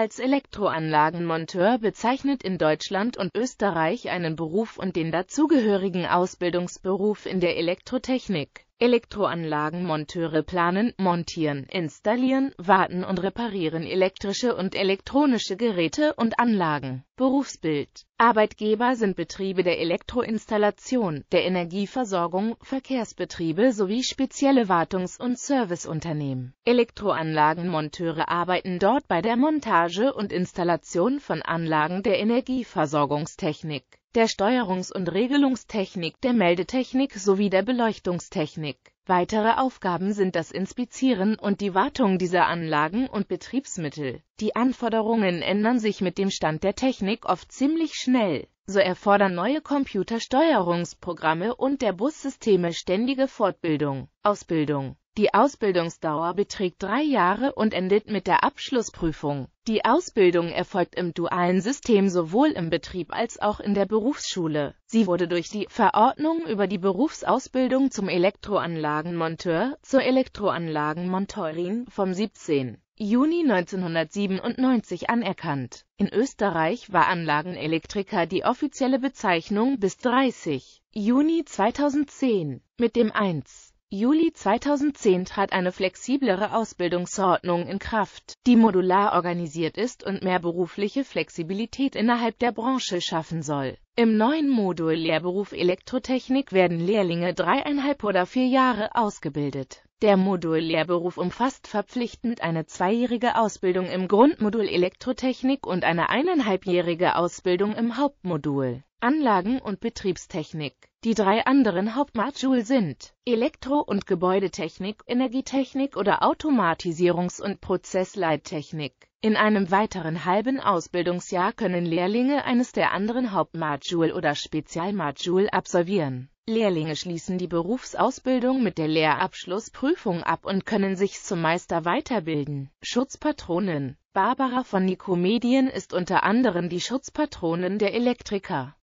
Als Elektroanlagenmonteur bezeichnet in Deutschland und Österreich einen Beruf und den dazugehörigen Ausbildungsberuf in der Elektrotechnik. Elektroanlagenmonteure planen, montieren, installieren, warten und reparieren elektrische und elektronische Geräte und Anlagen. Berufsbild. Arbeitgeber sind Betriebe der Elektroinstallation, der Energieversorgung, Verkehrsbetriebe sowie spezielle Wartungs- und Serviceunternehmen. Elektroanlagenmonteure arbeiten dort bei der Montage und Installation von Anlagen der Energieversorgungstechnik der Steuerungs- und Regelungstechnik, der Meldetechnik sowie der Beleuchtungstechnik. Weitere Aufgaben sind das Inspizieren und die Wartung dieser Anlagen und Betriebsmittel. Die Anforderungen ändern sich mit dem Stand der Technik oft ziemlich schnell. So erfordern neue Computersteuerungsprogramme und der Bussysteme ständige Fortbildung, Ausbildung. Die Ausbildungsdauer beträgt drei Jahre und endet mit der Abschlussprüfung. Die Ausbildung erfolgt im dualen System sowohl im Betrieb als auch in der Berufsschule. Sie wurde durch die Verordnung über die Berufsausbildung zum Elektroanlagenmonteur zur Elektroanlagenmonteurin vom 17. Juni 1997 anerkannt. In Österreich war Anlagenelektriker die offizielle Bezeichnung bis 30. Juni 2010 mit dem 1. Juli 2010 trat eine flexiblere Ausbildungsordnung in Kraft, die modular organisiert ist und mehr berufliche Flexibilität innerhalb der Branche schaffen soll. Im neuen Modul Lehrberuf Elektrotechnik werden Lehrlinge dreieinhalb oder vier Jahre ausgebildet. Der Modul Lehrberuf umfasst verpflichtend eine zweijährige Ausbildung im Grundmodul Elektrotechnik und eine eineinhalbjährige Ausbildung im Hauptmodul Anlagen und Betriebstechnik. Die drei anderen Hauptmodule sind Elektro- und Gebäudetechnik, Energietechnik oder Automatisierungs- und Prozessleittechnik. In einem weiteren halben Ausbildungsjahr können Lehrlinge eines der anderen Hauptmodule oder Spezialmodule absolvieren. Lehrlinge schließen die Berufsausbildung mit der Lehrabschlussprüfung ab und können sich zum Meister weiterbilden. Schutzpatronen Barbara von Nikomedien ist unter anderem die Schutzpatronin der Elektriker.